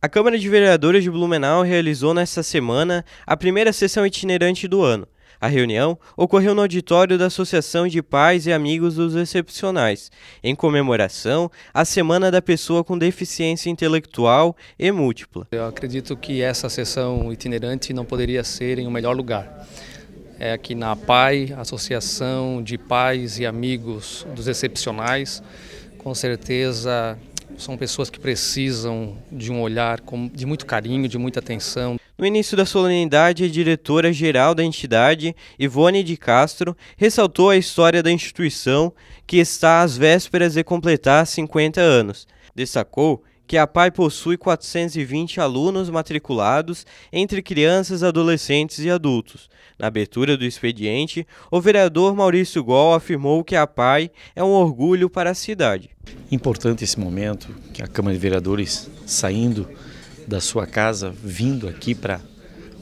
A Câmara de Vereadores de Blumenau realizou nesta semana a primeira sessão itinerante do ano. A reunião ocorreu no auditório da Associação de Pais e Amigos dos Excepcionais, em comemoração à Semana da Pessoa com Deficiência Intelectual e Múltipla. Eu acredito que essa sessão itinerante não poderia ser em um melhor lugar. É aqui na PAI, Associação de Pais e Amigos dos Excepcionais, com certeza são pessoas que precisam de um olhar de muito carinho, de muita atenção. No início da solenidade, a diretora-geral da entidade, Ivone de Castro, ressaltou a história da instituição, que está às vésperas de completar 50 anos. Destacou que a PAI possui 420 alunos matriculados entre crianças, adolescentes e adultos. Na abertura do expediente, o vereador Maurício Gol afirmou que a PAI é um orgulho para a cidade. Importante esse momento que a Câmara de Vereadores saindo da sua casa, vindo aqui para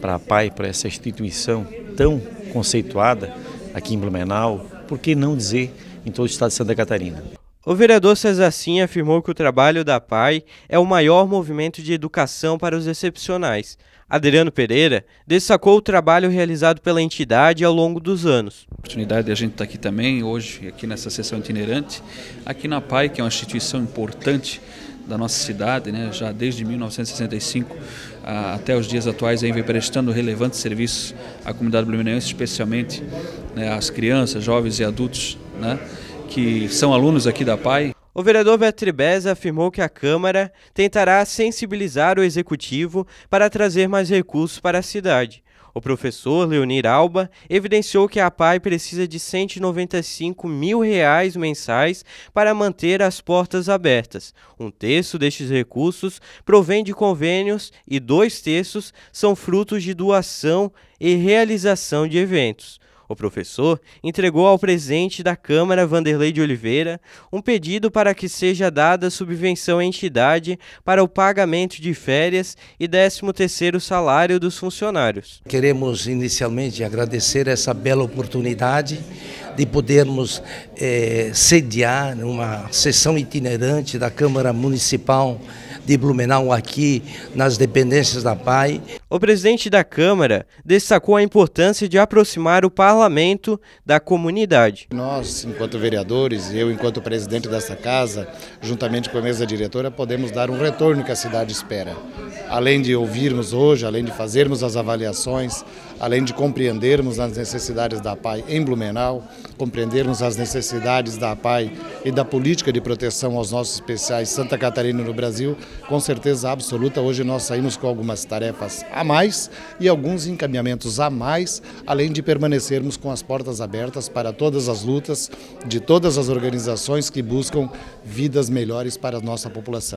para a PAI, para essa instituição tão conceituada aqui em Blumenau, por que não dizer em todo o estado de Santa Catarina? O vereador César Sim afirmou que o trabalho da PAI é o maior movimento de educação para os excepcionais. Adriano Pereira destacou o trabalho realizado pela entidade ao longo dos anos. A oportunidade de a gente estar aqui também, hoje, aqui nessa sessão itinerante, aqui na PAI, que é uma instituição importante da nossa cidade, né, já desde 1965 até os dias atuais, vem prestando relevantes serviços à comunidade blumenauense, especialmente né, às crianças, jovens e adultos, né, que são alunos aqui da PAI. O vereador Betribes afirmou que a Câmara tentará sensibilizar o Executivo para trazer mais recursos para a cidade. O professor Leonir Alba evidenciou que a PAI precisa de 195 mil reais mensais para manter as portas abertas. Um terço destes recursos provém de convênios e dois terços são frutos de doação e realização de eventos. O professor entregou ao presidente da Câmara, Vanderlei de Oliveira, um pedido para que seja dada subvenção à entidade para o pagamento de férias e 13º salário dos funcionários. Queremos inicialmente agradecer essa bela oportunidade de podermos eh, sediar uma sessão itinerante da Câmara Municipal de Blumenau aqui nas dependências da PAI. O presidente da Câmara destacou a importância de aproximar o parlamento da comunidade. Nós, enquanto vereadores, e eu enquanto presidente desta casa, juntamente com a mesa diretora, podemos dar um retorno que a cidade espera. Além de ouvirmos hoje, além de fazermos as avaliações, além de compreendermos as necessidades da PAI em Blumenau, compreendermos as necessidades da PAI e da política de proteção aos nossos especiais Santa Catarina no Brasil, com certeza absoluta, hoje nós saímos com algumas tarefas a mais e alguns encaminhamentos a mais, além de permanecermos com as portas abertas para todas as lutas de todas as organizações que buscam vidas melhores para a nossa população.